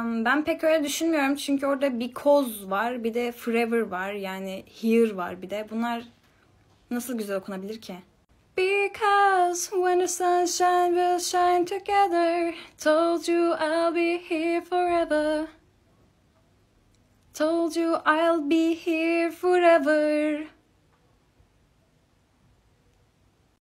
Ben pek öyle düşünmüyorum çünkü orada because var, bir de forever var yani here var bir de. Bunlar nasıl güzel okunabilir ki? Because when the sunshine will shine together, told you I'll be here forever. Told you I'll be here forever.